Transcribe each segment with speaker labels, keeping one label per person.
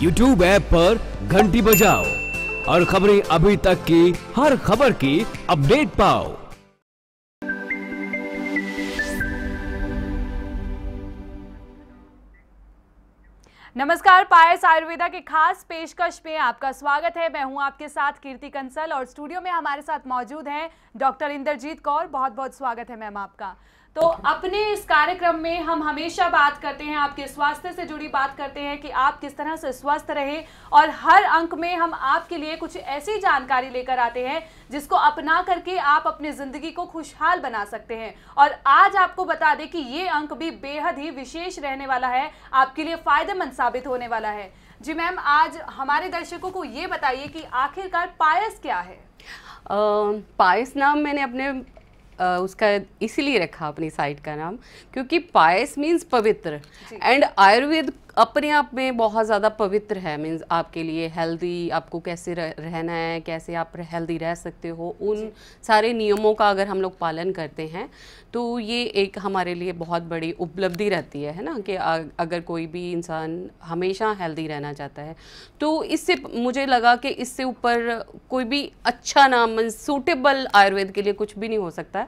Speaker 1: YouTube app पर घंटी बजाओ और खबरें अभी तक की हर खबर की अपडेट पाओ नमस्कार पायस आयुर्वेदा के खास पेशकश में आपका स्वागत है मैं हूं आपके साथ कीर्ति कंसल और स्टूडियो में हमारे साथ मौजूद हैं डॉक्टर इंद्रजीत कौर बहुत बहुत स्वागत है मैम आपका तो अपने इस कार्यक्रम में हम हमेशा बात करते हैं आपके स्वास्थ्य से जुड़ी बात करते हैं कि आप किस तरह से स्वस्थ रहे और हर अंक में हम आपके लिए कुछ ऐसी जानकारी लेकर आते हैं जिसको अपना करके आप अपनी ज़िंदगी को खुशहाल बना सकते हैं और आज आपको बता दें कि ये अंक भी बेहद ही विशेष रहने वाला है आपके लिए फ़ायदेमंद साबित होने वाला है जी मैम आज हमारे दर्शकों को ये बताइए कि आखिरकार पायस क्या है
Speaker 2: पायस नाम मैंने अपने उसका इसीलिए रखा अपनी साइट का नाम क्योंकि पायस मीन्स पवित्र एंड आयुर्वेद अपने आप में बहुत ज़्यादा पवित्र है मीन्स आपके लिए हेल्दी आपको कैसे रह, रहना है कैसे आप हेल्दी रह सकते हो उन सारे नियमों का अगर हम लोग पालन करते हैं तो ये एक हमारे लिए बहुत बड़ी उपलब्धि रहती है है ना कि अगर कोई भी इंसान हमेशा हेल्दी रहना चाहता है तो इससे मुझे लगा कि इससे ऊपर कोई भी अच्छा नाम मीन सूटेबल आयुर्वेद के लिए कुछ भी नहीं हो सकता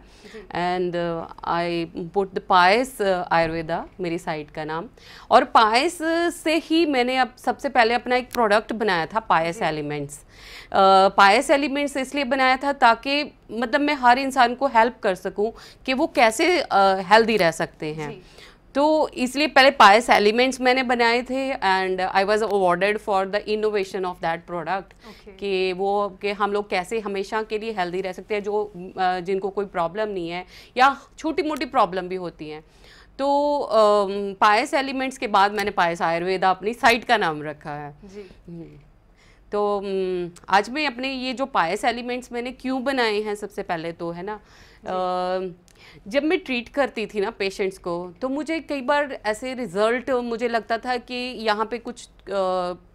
Speaker 2: and I put the Payas uh, Ayurveda मेरी साइट का नाम और पायस से ही मैंने अब सबसे पहले अपना एक प्रोडक्ट बनाया था पायस एलिमेंट्स पायस एलिमेंट्स इसलिए बनाया था ताकि मतलब मैं हर इंसान को हेल्प कर सकूं कि वो कैसे हेल्दी रह सकते हैं तो इसलिए पहले पायस एलिमेंट्स मैंने बनाए थे and I was awarded for the innovation of that product कि वो कि हम लोग कैसे हमेशा के लिए हेल्दी रह सकते हैं जो जिनको कोई प्रॉब्लम नहीं है या छोटी मोटी प्रॉब्लम भी होती हैं तो पायस एलिमेंट्स के बाद मैंने पायस आयुर्वेदा अपनी साइट का नाम रखा है जी हम्म। तो आज मैं अपने ये जो पायस एलिमेंट्स मैंने क्यों बनाए हैं सबसे पहले तो है ना जब मैं ट्रीट करती थी ना पेशेंट्स को तो मुझे कई बार ऐसे रिज़ल्ट मुझे लगता था कि यहाँ पे कुछ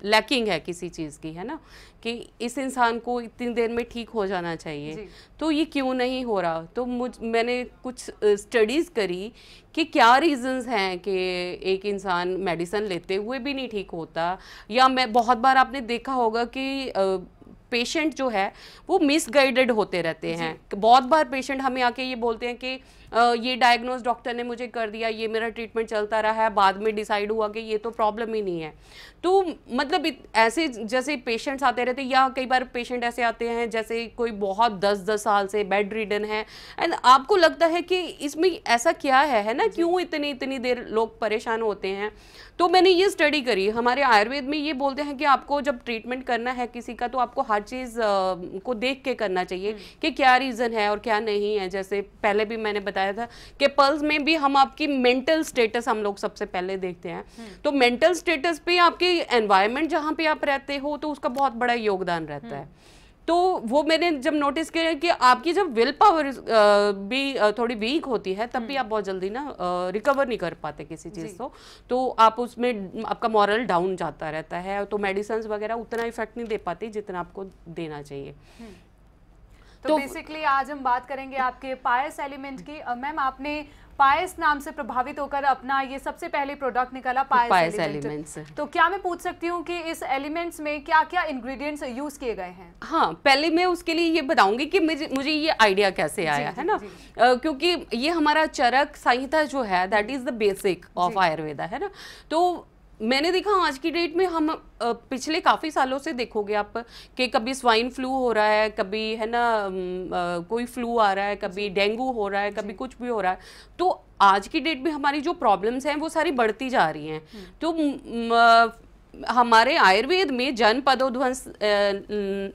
Speaker 2: लैकिंग है किसी चीज़ की है ना कि इस इंसान को इतनी देर में ठीक हो जाना चाहिए तो ये क्यों नहीं हो रहा तो मुझ मैंने कुछ स्टडीज़ करी कि क्या रीज़न्स हैं कि एक इंसान मेडिसिन लेते हुए भी नहीं ठीक होता या मैं बहुत बार आपने देखा होगा कि पेशेंट जो है वो मिसगाइडेड होते रहते हैं बहुत बार पेशेंट हमें आके ये बोलते हैं कि ये डायग्नोज डॉक्टर ने मुझे कर दिया ये मेरा ट्रीटमेंट चलता रहा है बाद में डिसाइड हुआ कि ये तो प्रॉब्लम ही नहीं है तो मतलब ऐसे जैसे पेशेंट्स आते रहते या कई बार पेशेंट ऐसे आते हैं जैसे कोई बहुत दस दस साल से बेड रिडन है एंड आपको लगता है कि इसमें ऐसा क्या है है ना क्यों इतनी इतनी देर लोग परेशान होते हैं तो मैंने ये स्टडी करी हमारे आयुर्वेद में ये बोलते हैं कि आपको जब ट्रीटमेंट करना है किसी का तो आपको हर चीज़ को देख के करना चाहिए हम्म। कि क्या रीज़न है और क्या नहीं है जैसे पहले भी मैंने बताया था कि पल्स में भी हम आपकी मेंटल स्टेटस हम लोग सबसे पहले देखते हैं हम्म। तो मेंटल स्टेटस पे आपकी एनवायरमेंट जहाँ पे आप रहते हो तो उसका बहुत बड़ा योगदान रहता है हम्म। तो वो मैंने जब नोटिस किया कि आपकी जब विल पावर भी थोड़ी वीक होती है तब भी हम्म। आप बहुत जल्दी ना रिकवर नहीं कर पाते किसी चीज़ को तो आप उसमें आपका मॉरल डाउन जाता रहता है तो मेडिसिन वगैरह उतना इफेक्ट नहीं दे पाती जितना आपको देना चाहिए
Speaker 1: तो बेसिकली तो आज हम बात करेंगे आपके पायस एलिमेंट की मैम आपने पायस नाम से प्रभावित होकर अपना ये सबसे पहले प्रोडक्ट निकाला तो पायस, पायस एलिमेंट्स तो क्या मैं पूछ सकती हूँ कि इस एलिमेंट्स में क्या क्या इंग्रेडिएंट्स यूज किए गए हैं हाँ पहले मैं उसके लिए ये बताऊंगी
Speaker 2: कि मुझे मुझे ये आइडिया कैसे आया जी, है ना uh, क्योंकि ये हमारा चरक संहिता जो है that is the basic of Ayurveda है ना तो मैंने देखा आज की डेट में हम पिछले काफ़ी सालों से देखोगे आप कि कभी स्वाइन फ्लू हो रहा है कभी है ना कोई फ्लू आ रहा है कभी डेंगू हो रहा है कभी कुछ भी हो रहा है तो आज की डेट में हमारी जो प्रॉब्लम्स हैं वो सारी बढ़ती जा रही हैं हम्म। तो हमारे आयुर्वेद में जनपदोध्वंस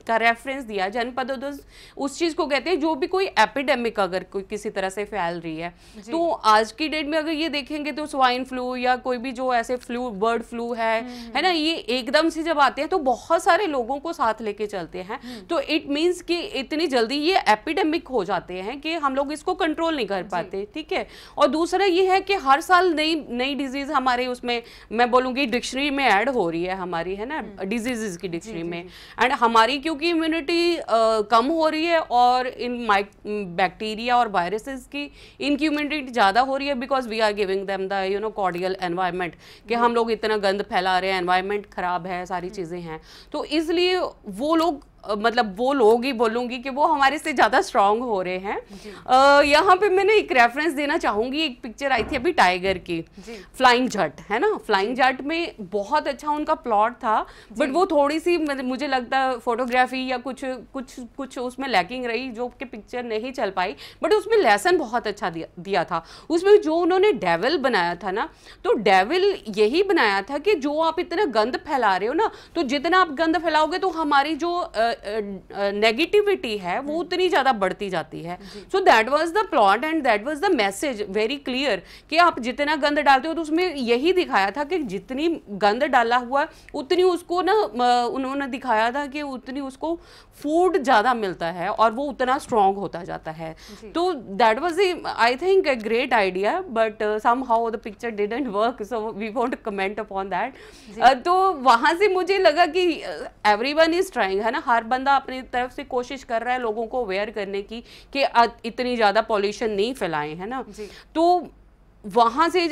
Speaker 2: का रेफरेंस दिया जनपदोध्वंस उस चीज़ को कहते हैं जो भी कोई एपिडेमिक अगर कोई किसी तरह से फैल रही है तो आज की डेट में अगर ये देखेंगे तो स्वाइन फ्लू या कोई भी जो ऐसे फ्लू बर्ड फ्लू है हम्म। है ना ये एकदम से जब आते हैं तो बहुत सारे लोगों को साथ लेके चलते हैं हम्म। तो इट मीन्स कि इतनी जल्दी ये एपिडेमिक हो जाते हैं कि हम लोग इसको कंट्रोल नहीं कर पाते ठीक है और दूसरा ये है कि हर साल नई नई डिजीज़ हमारे उसमें मैं बोलूँगी डिक्शनरी में एड हो रही है हमारी है ना डिजीजेज हम्म। की डिक्शनरी में एंड हमारी क्योंकि इम्यूनिटी कम हो रही है और इन माइक बैक्टीरिया और वायरसेस की इनकी इम्यूनिटी ज़्यादा हो रही है because we are giving them the you know cordial environment कि हम लोग इतना गंद फैला रहे हैं एनवायरमेंट ख़राब है सारी हम्म। चीज़ें हैं तो इसलिए वो लोग मतलब वो लोग ही बोलूँगी कि वो हमारे से ज़्यादा स्ट्रांग हो रहे हैं यहाँ पे मैंने एक रेफरेंस देना चाहूँगी एक पिक्चर आई थी अभी टाइगर की फ्लाइंग जट है ना फ्लाइंग जट में बहुत अच्छा उनका प्लॉट था बट वो थोड़ी सी मुझे लगता है फोटोग्राफी या कुछ कुछ कुछ उसमें लैकिंग रही जो कि पिक्चर नहीं चल पाई बट उसमें लेसन बहुत अच्छा दिया, दिया था उसमें जो उन्होंने डेविल बनाया था ना तो डेविल यही बनाया था कि जो आप इतना गंद फैला रहे हो ना तो जितना आप गंद फैलाओगे तो हमारी जो नेगेटिविटी है वो हम्म। उतनी ज़्यादा बढ़ती जाती है so that was the plot and that was the message very clear कि आप जितना गंद डालते हो तो उसमें यही दिखाया था कि जितनी गंद डाला हुआ उतनी उसको ना उन्होंने दिखाया था कि उतनी उसको फूड ज़्यादा मिलता है और वो उतना स्ट्रॉन्ग होता जाता है तो that was a I think a great idea but somehow the picture didn't work so we won't comment upon that तो वहाँ से मुझे लगा कि एवरी वन इज ट्राइंग है ना हर हर बंदा अपनी तरफ से कोशिश कर रहा है लोगों को अवेयर करने की कि इतनी ज़्यादा पॉल्यूशन नहीं फैलाएं है ना तो वहाँ से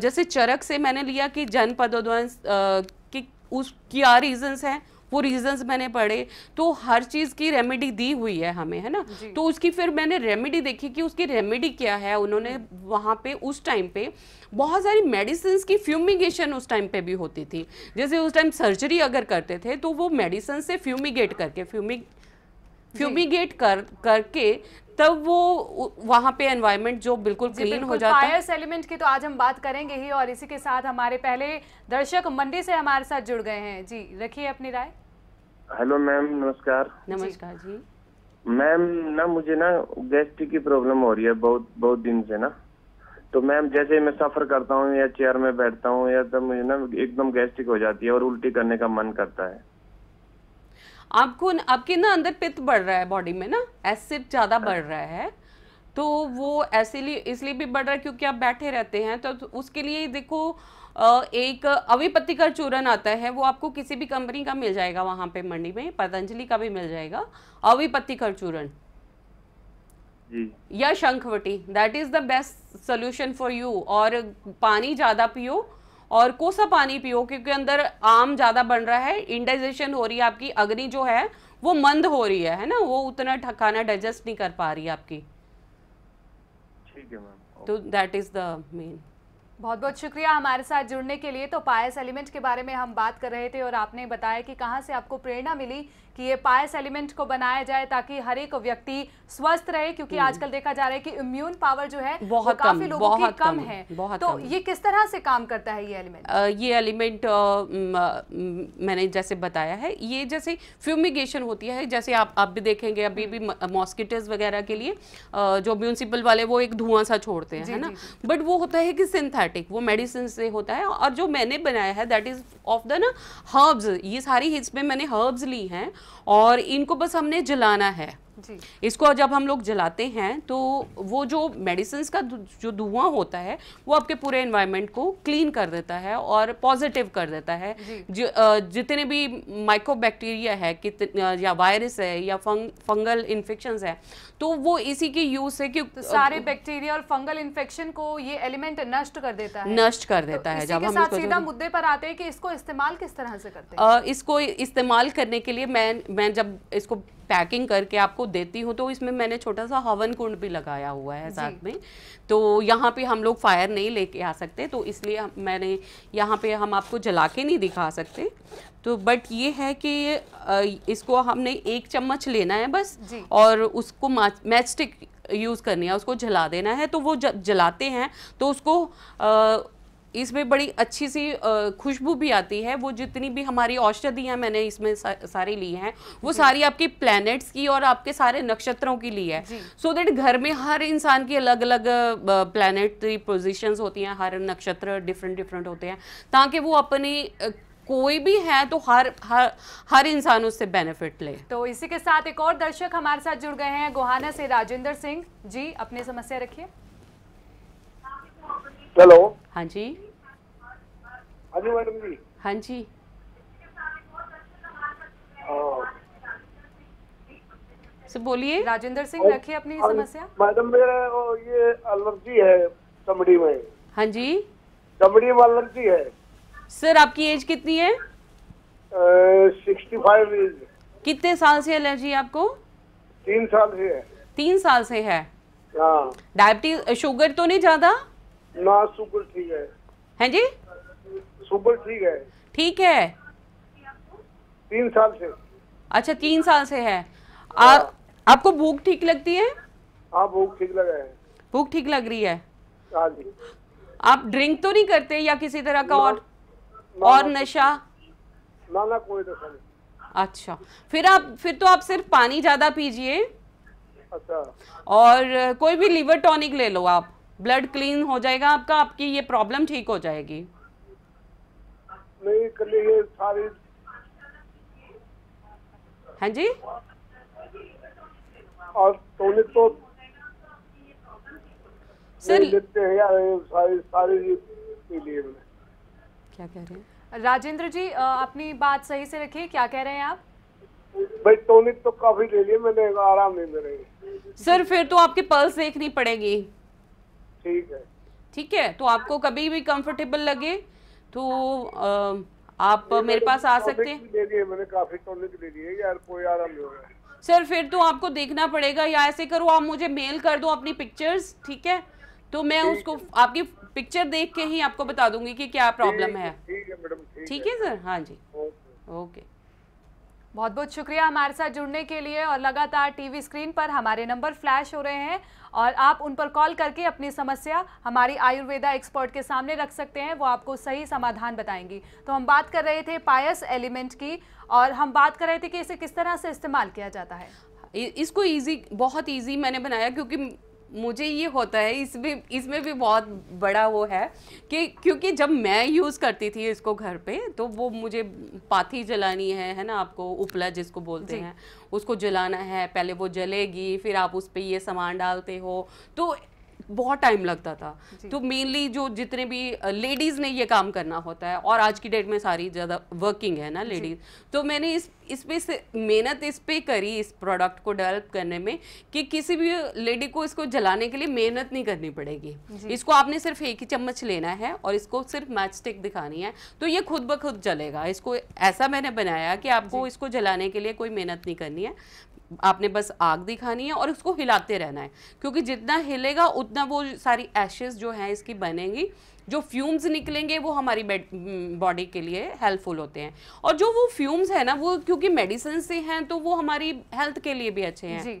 Speaker 2: जैसे चरक से मैंने लिया कि जनपद उस क्या रीजंस हैं वो रीजंस मैंने पढ़े तो हर चीज़ की रेमेडी दी हुई है हमें है ना तो उसकी फिर मैंने रेमेडी देखी कि उसकी रेमेडी क्या है उन्होंने वहाँ पे उस टाइम पे बहुत सारी मेडिसिन की फ्यूमिगेशन उस टाइम पे भी होती थी जैसे उस टाइम सर्जरी अगर करते थे तो वो मेडिसिन से फ्यूमिगेट करके फ्यूमिग फ्यूमिगेट कर करके तब वो वहाँ पे एनवायरनमेंट जो बिल्कुल क्लीन हो जाता है
Speaker 1: एलिमेंट की तो आज हम बात करेंगे ही और इसी के साथ हमारे पहले दर्शक मंडी से हमारे साथ जुड़ गए हैं जी रखिए अपनी राय
Speaker 2: हेलो मैम नमस्कार
Speaker 1: नमस्कार जी
Speaker 2: मैम ना मुझे ना गैस्ट्रिक की प्रॉब्लम हो रही है बहुत बहुत दिन से ना तो मैम जैसे मैं सफर करता हूँ या चेयर में बैठता हूँ या तो मुझे ना एकदम गैस्ट्रिक हो जाती है और उल्टी करने का मन करता है आपको आपके ना अंदर पित्त बढ़ रहा है बॉडी में ना एसिड ज़्यादा बढ़ रहा है तो वो ऐसे इसलिए भी बढ़ रहा है क्योंकि आप बैठे रहते हैं तो, तो उसके लिए देखो एक अविपत्ति का आता है वो आपको किसी भी कंपनी का मिल जाएगा वहां पे मंडी में पतंजलि का भी मिल जाएगा अविपत्ति का या Shankhvati that is the best solution for you और पानी ज़्यादा पियो और कोसा पानी पियो क्योंकि अंदर आम ज़्यादा बन रहा है इंडाइजेशन हो रही है आपकी अग्नि जो है वो मंद हो रही है है ना वो उतना ठकाना डाइजेस्ट नहीं कर पा रही आपकी ठीक है मैम तो दैट इज द मेन
Speaker 1: बहुत बहुत शुक्रिया हमारे साथ जुड़ने के लिए तो पायस एलिमेंट के बारे में हम बात कर रहे थे और आपने बताया कि कहाँ से आपको प्रेरणा मिली कि ये पायस एलिमेंट को बनाया जाए ताकि हर एक व्यक्ति स्वस्थ रहे क्योंकि हम्म। आजकल देखा जा रहा है कि इम्यून पावर जो है बहुत काफी लोगों की कम कम है
Speaker 2: तो कम. ये
Speaker 1: किस तरह से काम करता है ये
Speaker 2: एलिमेंट ये एलिमेंट मैंने जैसे बताया है ये जैसे फ्यूमिगेशन होती है जैसे आप आप भी देखेंगे अभी भी मॉस्किटोज हम्म। वगैरह के लिए जो म्यूनसिपल वाले वो एक धुआं सा छोड़ते हैं है ना बट वो होता है कि सिंथेटिक वो मेडिसिन से होता है और जो मैंने बनाया है दैट इज ऑफ द ना हर्ब्स ये सारी हिस्स में मैंने हर्ब्स ली हैं और इनको बस हमने जलाना है इसको जब हम लोग जलाते हैं तो वो जो मेडिसिन का जो धुआं होता है वो आपके पूरे इन्वायरमेंट को क्लीन कर देता है और पॉजिटिव कर देता है ज, जितने भी माइक्रो बैक्टीरिया है या वायरस है या फंग, फंगल इन्फेक्शन
Speaker 1: है तो वो इसी के यूज से क्योंकि तो सारे बैक्टीरिया और फंगल इन्फेक्शन को ये एलिमेंट नष्ट कर देता है नष्ट कर देता तो है जब हम सीधा मुद्दे पर आते हैं कि इसको इस्तेमाल किस तरह से करते हैं
Speaker 2: इसको इस्तेमाल करने के लिए मैं मैं जब इसको पैकिंग करके आपको देती हूँ तो इसमें मैंने छोटा सा हवन कुंड भी लगाया हुआ है साथ में तो यहाँ पे हम लोग फायर नहीं लेके आ सकते तो इसलिए मैंने यहाँ पे हम आपको जला के नहीं दिखा सकते तो बट ये है कि इसको हमने एक चम्मच लेना है बस और उसको मैच यूज़ करनी है उसको जला देना है तो वो जब जलाते हैं तो उसको आ, इसमें बड़ी अच्छी सी खुशबू भी आती है वो जितनी भी हमारी औषधियाँ मैंने इसमें सारी ली हैं वो सारी आपकी प्लैनेट्स की और आपके सारे नक्षत्रों की ली है सो so देट घर में हर इंसान की अलग अलग प्लानटरी पोजिशन होती हैं हर नक्षत्र डिफरेंट डिफरेंट होते हैं ताकि वो अपनी कोई भी है तो हर हर हर इंसान उससे बेनिफिट ले
Speaker 1: तो इसी के साथ एक और दर्शक हमारे साथ जुड़ गए हैं गोहाना से राजेंद्र सिंह जी अपनी समस्या रखिए
Speaker 2: हेलो हाँ जी हाँ जी मैडम जी हाँ जी हाँ।
Speaker 1: बोलिए राजेंद्र सिंह रखिए अपनी हाँ समस्या
Speaker 2: मैडम मेरे ये एलर्जी है चमड़ी में हाँ जी चमड़ी में एलर्जी है सर आपकी एज कितनी है सिक्सटी फाइव एज कितने साल से एलर्जी आपको तीन साल से है तीन साल से है डायबिटीज हाँ। शुगर तो नहीं ज्यादा ना
Speaker 1: शुगर ठीक है हैं हाँ जी शुगर ठीक है
Speaker 2: ठीक है तीन साल से अच्छा तीन साल से है आ, हाँ। आपको भूख ठीक लगती है हाँ भूख ठीक रहा है भूख ठीक लग रही है हाँ आप ड्रिंक तो नहीं करते या किसी तरह का और और नशा
Speaker 1: ना ना कोई नहीं
Speaker 2: अच्छा फिर आप फिर तो आप सिर्फ पानी ज़्यादा पीजिए अच्छा और कोई भी लीवर टॉनिक ले लो आप ब्लड क्लीन हो जाएगा आपका आपकी ये प्रॉब्लम ठीक हो जाएगी हाँ जी और तो तो सर क्या कह रहे
Speaker 1: हैं राजेंद्र जी अपनी बात सही से रखिए क्या कह रहे हैं आप
Speaker 2: भाई टोनिक तो काफी ले लिए मैंने आराम नहीं रही सर फिर तो आपकी पल्स देखनी पड़ेगी ठीक है ठीक है तो आपको कभी भी कंफर्टेबल लगे तो आप मेरे पास आ सकते हैं सर फिर तो आपको देखना पड़ेगा या ऐसे करो आप मुझे मेल कर दो अपनी पिक्चर्स ठीक है तो मैं उसको आपकी पिक्चर देख के ही आपको बता दूंगी कि क्या प्रॉब्लम है
Speaker 1: ठीक
Speaker 2: है सर हाँ जी ओके
Speaker 1: बहुत बहुत शुक्रिया हमारे साथ जुड़ने के लिए और लगातार टीवी स्क्रीन पर हमारे नंबर फ्लैश हो रहे हैं और आप उन पर कॉल करके अपनी समस्या हमारी आयुर्वेदा एक्सपर्ट के सामने रख सकते हैं वो आपको सही समाधान बताएंगी तो हम बात कर रहे थे पायस एलिमेंट की और हम बात कर रहे थे कि इसे किस तरह से इस्तेमाल किया जाता है इसको ईजी बहुत ईजी मैंने बनाया क्योंकि मुझे ये होता है इस भी इसमें भी बहुत बड़ा वो
Speaker 2: है कि क्योंकि जब मैं यूज़ करती थी इसको घर पे तो वो मुझे पाथी जलानी है है ना आपको उपला जिसको बोलते हैं उसको जलाना है पहले वो जलेगी फिर आप उस पर ये सामान डालते हो तो बहुत टाइम लगता था तो मेनली जो जितने भी लेडीज़ ने ये काम करना होता है और आज की डेट में सारी ज़्यादा वर्किंग है ना लेडीज़ तो मैंने इस इस पर मेहनत इस पर करी इस प्रोडक्ट को डेवलप करने में कि किसी भी लेडी को इसको जलाने के लिए मेहनत नहीं करनी पड़ेगी इसको आपने सिर्फ एक ही चम्मच लेना है और इसको सिर्फ मैच स्टिक दिखानी है तो ये खुद ब खुद जलेगा इसको ऐसा मैंने बनाया कि आपको इसको जलाने के लिए कोई मेहनत नहीं करनी है आपने बस आग दिखानी है और इसको हिलाते रहना है क्योंकि जितना हिलेगा उतना वो सारी एशेज जो हैं इसकी बनेंगी जो फ्यूम्स निकलेंगे वो हमारी बॉडी mm, के लिए हेल्पफुल होते हैं और जो वो
Speaker 1: फ्यूम्स है ना वो क्योंकि मेडिसिन से हैं तो वो हमारी हेल्थ के लिए भी अच्छे हैं जी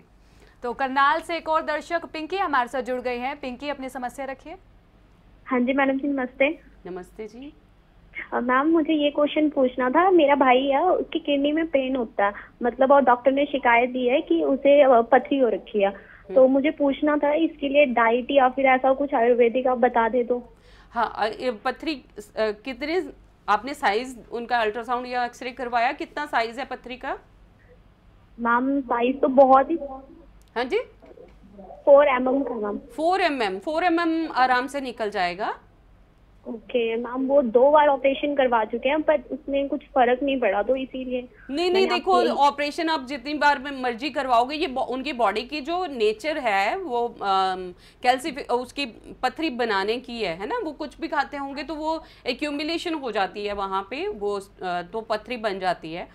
Speaker 1: तो करनाल से एक और दर्शक पिंकी हमारे साथ जुड़ गई हैं पिंकी अपनी समस्या रखिए हाँ
Speaker 2: जी मैडम जी नमस्ते
Speaker 1: नमस्ते जी
Speaker 2: मैम मुझे ये क्वेश्चन पूछना था मेरा भाई है उसकी किडनी में पेन होता है मतलब और डॉक्टर ने शिकायत दी है कि उसे पथरी हो रखी है हम्म। तो मुझे पूछना था इसके लिए डाइट या फिर ऐसा कुछ आयुर्वेदिक आप बता दे दो तो। हाँ पथरी कितने आपने साइज उनका अल्ट्रासाउंड या एक्सरे करवाया कितना साइज है पथरी का मैम साइज तो बहुत ही हाँ जी फोर एम एम का ma'am four M M four M M आराम से निकल जाएगा ओके मैम वो दो बार ऑपरेशन करवा चुके हैं पर उसमें कुछ फर्क नहीं पड़ा तो इसीलिए नहीं नहीं देखो ऑपरेशन आप जितनी बार में मर्जी करवाओगे ये उनकी बॉडी की जो नेचर है वो कैल्सिफ उसकी पथरी बनाने की है है ना वो कुछ भी खाते होंगे तो वो एक्यूमिलेशन हो जाती है वहाँ पे वो तो पथरी बन जाती है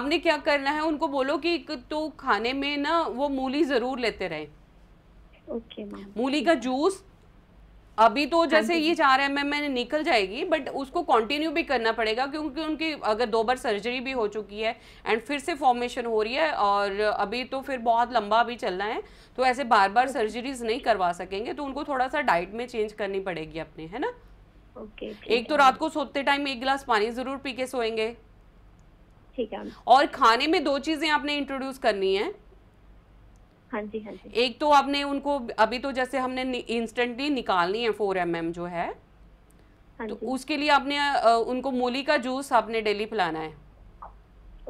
Speaker 2: आपने क्या करना है उनको बोलो कि तो खाने में ना वो मूली ज़रूर लेते रहें okay, मूली का जूस अभी तो हाँ जैसे ये चार एम एम एन निकल जाएगी बट उसको कंटिन्यू भी करना पड़ेगा क्योंकि उनकी अगर दो बार सर्जरी भी हो चुकी है एंड फिर से फॉर्मेशन हो रही है और अभी तो फिर बहुत लंबा भी चलना है तो ऐसे बार बार सर्जरीज नहीं करवा सकेंगे तो उनको थोड़ा सा डाइट में चेंज करनी पड़ेगी अपने है ना okay, एक तो रात को सोते टाइम एक गिलास पानी जरूर पी के सोएंगे ठीक है और खाने में दो चीजें आपने इंट्रोड्यूस करनी है हाँ जी हाँ जी एक तो आपने उनको अभी तो जैसे हमने इंस्टेंटली निकालनी है फोर एम जो है हाँ तो उसके लिए आपने उनको मूली का जूस आपने डेली पिलाना है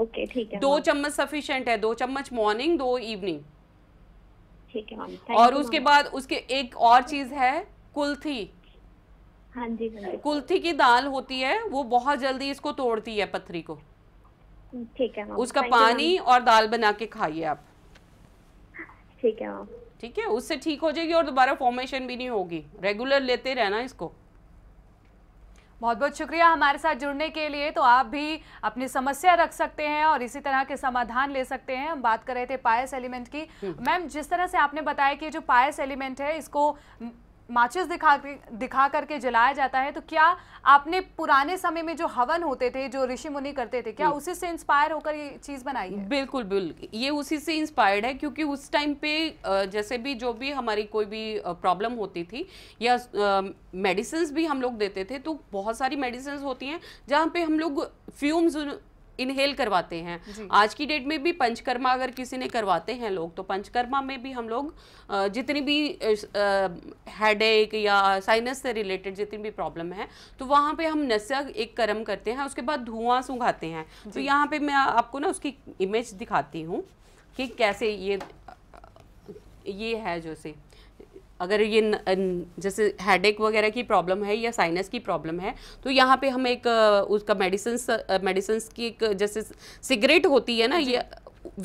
Speaker 2: ओके ठीक है दो हाँ। चम्मच सफिशियंट है दो चम्मच मॉर्निंग दो इवनिंग ठीक है और उसके बाद उसके एक और चीज है कुल्थी हाँ, हाँ जी कुल्थी की दाल होती है वो बहुत जल्दी इसको तोड़ती है पथरी को ठीक है उसका पानी और दाल बना के खाइए आप ठीक है मैम हाँ। ठीक है उससे ठीक हो जाएगी और दोबारा फॉर्मेशन भी नहीं होगी रेगुलर लेते रहना इसको
Speaker 1: बहुत बहुत शुक्रिया हमारे साथ जुड़ने के लिए तो आप भी अपनी समस्या रख सकते हैं और इसी तरह के समाधान ले सकते हैं हम बात कर रहे थे पायस एलिमेंट की हम्म। मैम जिस तरह से आपने बताया कि जो पायस एलिमेंट है इसको माचिस दिखा दिखा करके जलाया जाता है तो क्या आपने पुराने समय में जो हवन होते थे जो ऋषि मुनि करते थे क्या हम्म। उसी से इंस्पायर होकर ये चीज़ बनाई
Speaker 2: है बिल्कुल बिल्कुल ये उसी से इंस्पायर्ड है क्योंकि उस टाइम पे जैसे भी जो भी हमारी कोई भी प्रॉब्लम होती थी या मेडिसिन भी हम लोग देते थे तो बहुत सारी मेडिसिन होती हैं जहाँ पे हम लोग फ्यूम्स इनहेल करवाते हैं आज की डेट में भी पंचकर्मा अगर किसी ने करवाते हैं लोग तो पंचकर्मा में भी हम लोग जितनी भी हेड एक या साइनस से रिलेटेड जितनी भी प्रॉब्लम है तो वहाँ पे हम नस्या एक कर्म करते हैं उसके बाद धुआं सुंघाते हैं तो यहाँ पे मैं आपको ना उसकी इमेज दिखाती हूँ कि कैसे ये ये है जो से अगर ये न, न, जैसे हेडेक वगैरह की प्रॉब्लम है या साइनस की प्रॉब्लम है तो यहाँ पे हम एक उसका मेडिसिन मेडिसिन की एक जैसे सिगरेट होती है ना ये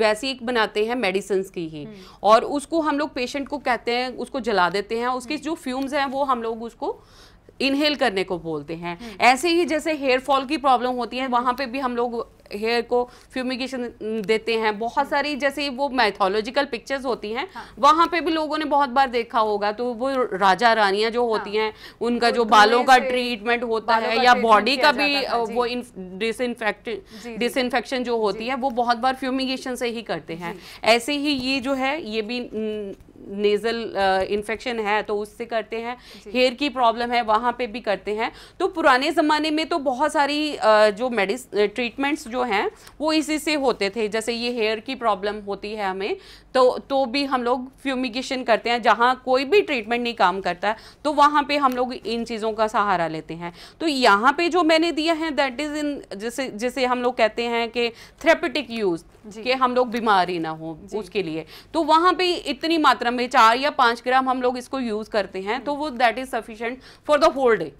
Speaker 2: वैसी एक बनाते हैं मेडिसिन की ही हम्म। और उसको हम लोग पेशेंट को कहते हैं उसको जला देते हैं उसके हम्म। जो फ्यूम्स हैं वो हम लोग उसको इनहेल करने को बोलते हैं हम्म। ऐसे ही जैसे हेयर फॉल की प्रॉब्लम होती है वहाँ पे भी हम लोग हेयर को फ्यूमिगेशन देते हैं बहुत हम्म। सारी जैसे वो मैथोलॉजिकल पिक्चर्स होती हैं हाँ। वहाँ पे भी लोगों ने बहुत बार देखा होगा तो वो राजा रानियाँ जो होती हाँ। हैं उनका जो बालों का ट्रीटमेंट होता है या बॉडी का भी वो डिसइनफेक्ट डिसइनफेक्शन जो होती है वो बहुत बार फ्यूमिगेशन से ही करते हैं ऐसे ही ये जो है ये भी नेज़ल इन्फेक्शन uh, है तो उससे करते हैं हेयर की प्रॉब्लम है वहाँ पे भी करते हैं तो पुराने ज़माने में तो बहुत सारी uh, जो मेडिस ट्रीटमेंट्स जो हैं वो इसी से होते थे जैसे ये हेयर की प्रॉब्लम होती है हमें तो तो भी हम लोग फ्यूमिगेशन करते हैं जहाँ कोई भी ट्रीटमेंट नहीं काम करता है तो वहाँ पे हम लोग इन चीज़ों का सहारा लेते हैं तो यहाँ पे जो मैंने दिया है दैट इज़ इन जैसे जैसे हम लोग कहते हैं कि थ्रेपेटिक यूज़ कि हम लोग बीमार ही ना हो उसके लिए तो वहाँ पे इतनी मात्रा में चार या पाँच ग्राम हम लोग इसको यूज़ करते हैं तो वो that is sufficient for the whole day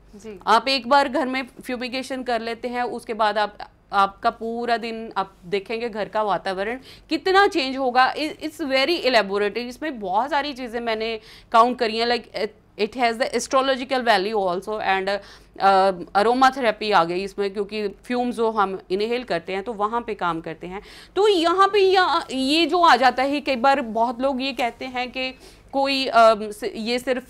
Speaker 2: आप एक बार घर में फ्यूमिगेशन कर लेते हैं उसके बाद आप आपका पूरा दिन आप देखेंगे घर का वातावरण कितना चेंज होगा इट्स वेरी एलेबोरेटरी इसमें बहुत सारी चीज़ें मैंने काउंट करी हैं like it has the astrological value also and aromatherapy आ गई इसमें क्योंकि फ्यूम जो हम इनहेल करते हैं तो वहाँ पे काम करते हैं तो यहाँ पे या, ये जो आ जाता है कई बार बहुत लोग ये कहते हैं कि कोई ये सिर्फ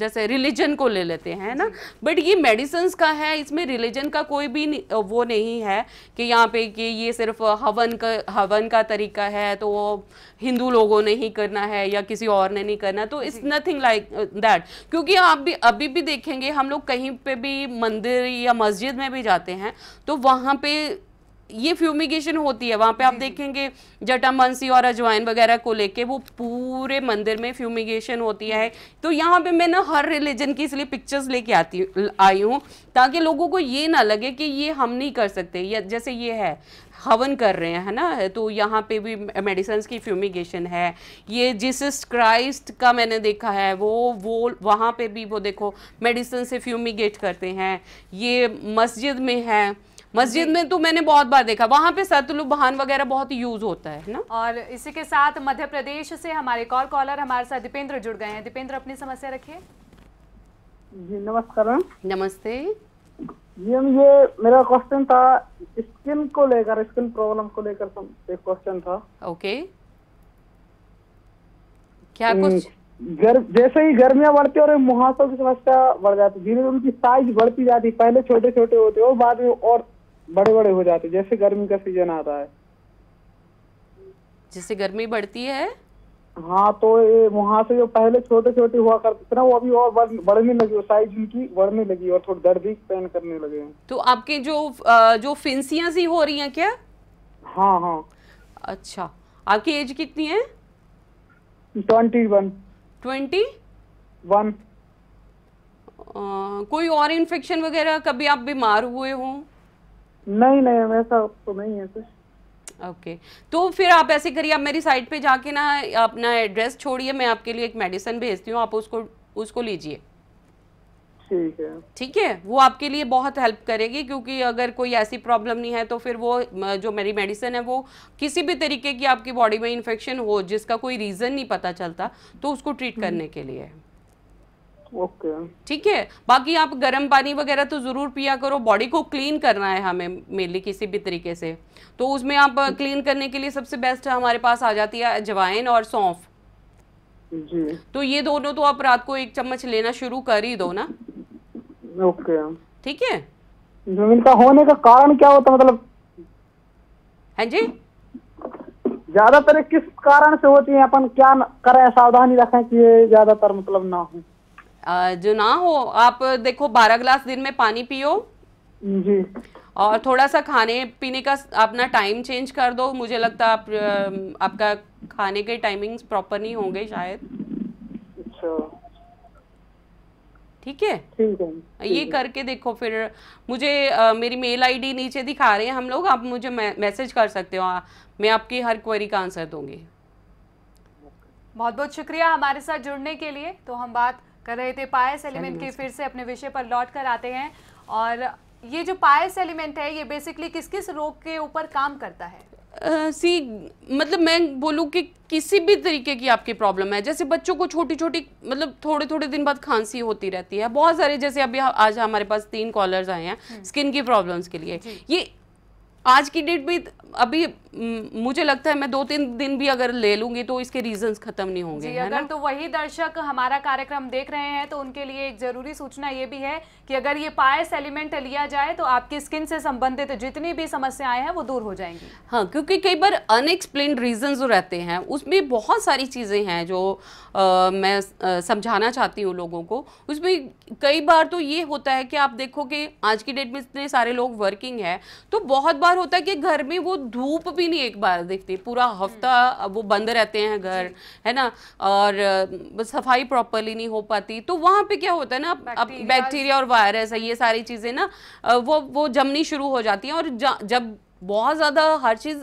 Speaker 2: जैसे रिलीजन को ले लेते हैं ना बट ये मेडिसिन का है इसमें रिलीजन का कोई भी वो नहीं है कि यहाँ पे कि ये सिर्फ हवन का हवन का तरीका है तो वो हिंदू लोगों ने ही करना है या किसी और ने नहीं करना तो इट्स नथिंग लाइक दैट क्योंकि आप भी अभी भी देखेंगे हम लोग कहीं पे भी मंदिर या मस्जिद में भी जाते हैं तो वहाँ पे ये फ्यूमिगेशन होती है वहाँ पे आप देखेंगे जटा मंसी और अजवाइन वगैरह को लेके वो पूरे मंदिर में फ्यूमिगेशन होती है तो यहाँ पे मैं ना हर रिलीजन की इसलिए पिक्चर्स लेके आती आई हूँ ताकि लोगों को ये ना लगे कि ये हम नहीं कर सकते जैसे ये है हवन कर रहे हैं है ना तो यहाँ पे भी मेडिसन की फ्यूमिगेशन है ये जीसस क्राइस्ट का मैंने देखा है वो वो वहाँ पे भी वो देखो मेडिसन से फ्यूमिगेट करते हैं ये मस्जिद में है मस्जिद में तो मैंने बहुत बार देखा वहाँ पे सतलु बहान वगैरह बहुत यूज होता है
Speaker 1: ना और इसी के साथ मध्य प्रदेश से हमारे कॉल कॉलर हमारे साथ दीपेंद्र जुड़ गए हैं दीपेंद्र अपनी समस्या रखिए
Speaker 2: नमस्कार नमस्ते जी हम ये मेरा क्वेश्चन था स्किन को लेकर स्किन प्रॉब्लम को लेकर एक क्वेश्चन था ओके क्या हम्म, कुछ गर, जैसे ही गर्मियां बढ़ती और मुहासों की समस्या बढ़ जाती धीरे धीरे उनकी साइज बढ़ती जाती पहले छोटे छोटे होते हो बाद में और बड़े बड़े हो जाते हैं जैसे गर्मी का सीजन आता है जैसे गर्मी बढ़ती है हाँ तो वहाँ से जो पहले छोटे छोटे हुआ करते थे ना वो अभी और बढ़ने लगी साइज उनकी बढ़ने
Speaker 1: लगी और थोड़ी दर्द भी पेन करने लगे
Speaker 2: तो आपके जो जो फिंसिया सी हो रही हैं क्या हाँ हाँ अच्छा आपकी एज कितनी है ट्वेंटी वन ट्वेंटी वन कोई और इन्फेक्शन वगैरह कभी आप बीमार हुए हों नहीं नहीं वैसा तो नहीं है कुछ ओके okay. तो फिर आप ऐसे करिए आप मेरी साइट पे जाके ना अपना एड्रेस छोड़िए मैं आपके लिए एक मेडिसिन भेजती हूँ आप उसको उसको लीजिए ठीक है ठीक है वो आपके लिए बहुत हेल्प करेगी क्योंकि अगर कोई ऐसी प्रॉब्लम नहीं है तो फिर वो जो मेरी मेडिसिन है वो किसी भी तरीके की आपकी बॉडी में इन्फेक्शन हो जिसका कोई रीज़न नहीं पता चलता तो उसको ट्रीट हम्म। करने के लिए है ओके ठीक है बाकी आप गर्म पानी वगैरह तो ज़रूर पिया करो बॉडी को क्लीन करना है हमें मेनली किसी भी तरीके से तो उसमें आप क्लीन करने के लिए सबसे बेस्ट हमारे पास आ जाती है अजवाइन और सौंफ जी तो ये दोनों तो आप रात को एक चम्मच लेना शुरू कर ही दो ना ओके ठीक है इनका होने का कारण क्या होता मतलब है हाँ जी ज्यादातर किस कारण से होती है अपन क्या करें सावधानी रखें कि ज्यादातर मतलब ना हो जो ना हो आप देखो बारह गिलास दिन में पानी पियो जी और थोड़ा सा खाने पीने का अपना टाइम चेंज कर दो मुझे लगता है आप, आपका खाने के टाइमिंग्स प्रॉपर नहीं होंगे शायद अच्छा। ठीक है ये करके देखो फिर मुझे आ, मेरी मेल आईडी नीचे दिखा रहे हैं हम लोग आप मुझे मैसेज कर सकते हो मैं आपकी हर क्वेरी का आंसर दूंगी
Speaker 1: बहुत बहुत शुक्रिया हमारे साथ जुड़ने के लिए तो हम बात कर रहे थे पायस एलिमेंट के फिर से अपने विषय पर लौट कर आते हैं और ये जो पायस एलिमेंट है ये बेसिकली किस किस रोग के ऊपर काम करता है
Speaker 2: सी uh, मतलब मैं बोलूँ कि किसी भी तरीके की आपकी प्रॉब्लम है जैसे बच्चों को छोटी छोटी मतलब थोड़े थोड़े दिन बाद खांसी होती रहती है बहुत सारे जैसे अभी आज हमारे पास तीन कॉलर्स आए हैं स्किन हम्म। की प्रॉब्लम्स के लिए ये आज की डेट में अभी मुझे लगता है मैं दो तीन दिन भी अगर ले लूंगी तो इसके रीजंस खत्म नहीं होंगे जी, अगर
Speaker 1: तो वही दर्शक हमारा कार्यक्रम देख रहे हैं तो उनके लिए एक जरूरी सूचना ये भी है कि अगर ये पायस एलिमेंट लिया जाए तो आपकी स्किन से संबंधित जितनी भी समस्याएं हैं वो दूर हो जाएंगी
Speaker 2: हाँ क्योंकि कई बार अनएक्सप्लेन रीजन जो रहते हैं उसमें बहुत सारी चीज़ें हैं जो आ, मैं समझाना चाहती हूँ लोगों को उसमें कई बार तो ये होता है कि आप देखो कि आज की डेट में इतने सारे लोग वर्किंग है तो बहुत बार होता है कि घर में वो धूप भी भी नहीं एक बार देखती पूरा हम्म। हफ्ता वो बंद रहते हैं घर है ना और सफाई प्रॉपरली नहीं हो पाती तो वहाँ पे क्या होता है ना अब बैक्टीरिया और वायरस है ये सारी चीज़ें ना वो वो जमनी शुरू हो जाती हैं और जब बहुत ज़्यादा हर चीज़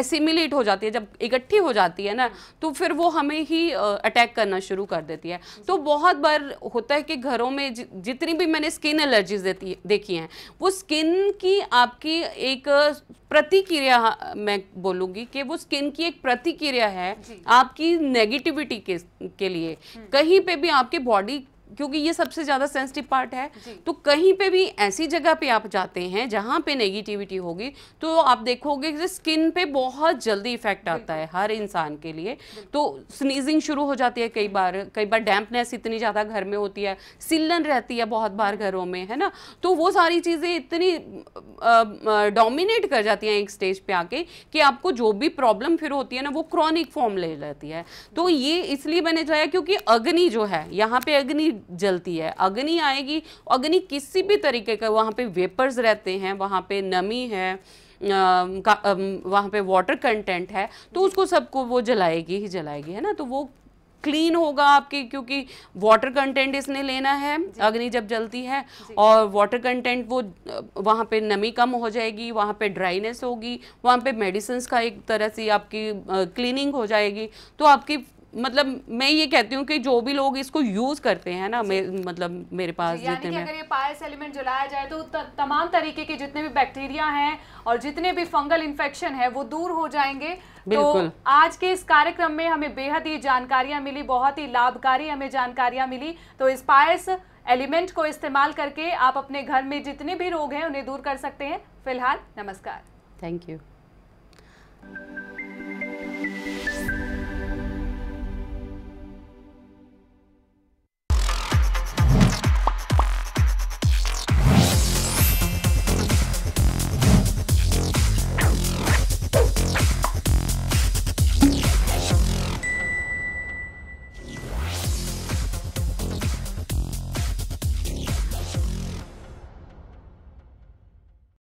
Speaker 2: एसिमिलेट हो जाती है जब इकट्ठी हो जाती है ना तो फिर वो हमें ही अटैक करना शुरू कर देती है तो बहुत बार होता है कि घरों में जितनी भी मैंने स्किन एलर्जीज देती देखी हैं वो स्किन की आपकी एक प्रतिक्रिया मैं बोलूँगी कि वो स्किन की एक प्रतिक्रिया है आपकी नेगेटिविटी के के लिए हम्म। कहीं पे भी आपके बॉडी क्योंकि ये सबसे ज़्यादा सेंसिटिव पार्ट है तो कहीं पे भी ऐसी जगह पे आप जाते हैं जहाँ पे नेगेटिविटी होगी तो आप देखोगे कि स्किन पे बहुत जल्दी इफेक्ट आता है हर इंसान के लिए तो स्नीजिंग शुरू हो जाती है कई बार कई बार डैम्पनेस इतनी ज़्यादा घर में होती है सिलन रहती है बहुत बार घरों में है ना तो वो सारी चीज़ें इतनी डोमिनेट कर जाती हैं एक स्टेज पे आके कि आपको जो भी प्रॉब्लम फिर होती है ना वो क्रॉनिक फॉर्म ले जाती है तो ये इसलिए मैंने चाहिए क्योंकि अग्नि जो है यहाँ पे अग्नि जलती है अग्नि आएगी अग्नि किसी भी तरीके का वहाँ पे वेपर्स रहते हैं वहाँ पे नमी है वहाँ पे वाटर कंटेंट है तो उसको सबको वो जलाएगी ही जलाएगी है ना तो वो क्लीन होगा आपकी क्योंकि वाटर कंटेंट इसने लेना है अग्नि जब जलती है और वाटर कंटेंट वो वहाँ पे नमी कम हो जाएगी वहाँ पे ड्राइनेस होगी वहाँ पे मेडिसिन का एक तरह से आपकी क्लीनिंग हो जाएगी तो आपकी मतलब मैं ये कहती हूँ कि जो भी लोग इसको यूज करते हैं ना मतलब मेरे पास जितने में अगर ये
Speaker 1: पायस एलिमेंट जलाया जाए तो त, तमाम तरीके के जितने भी बैक्टीरिया हैं और जितने भी फंगल इन्फेक्शन है वो दूर हो जाएंगे तो आज के इस कार्यक्रम में हमें बेहद ही जानकारियां मिली बहुत ही लाभकारी हमें जानकारियां मिली तो इस पायस एलिमेंट को इस्तेमाल करके आप अपने घर में जितने भी रोग हैं उन्हें दूर कर सकते हैं फिलहाल नमस्कार
Speaker 2: थैंक यू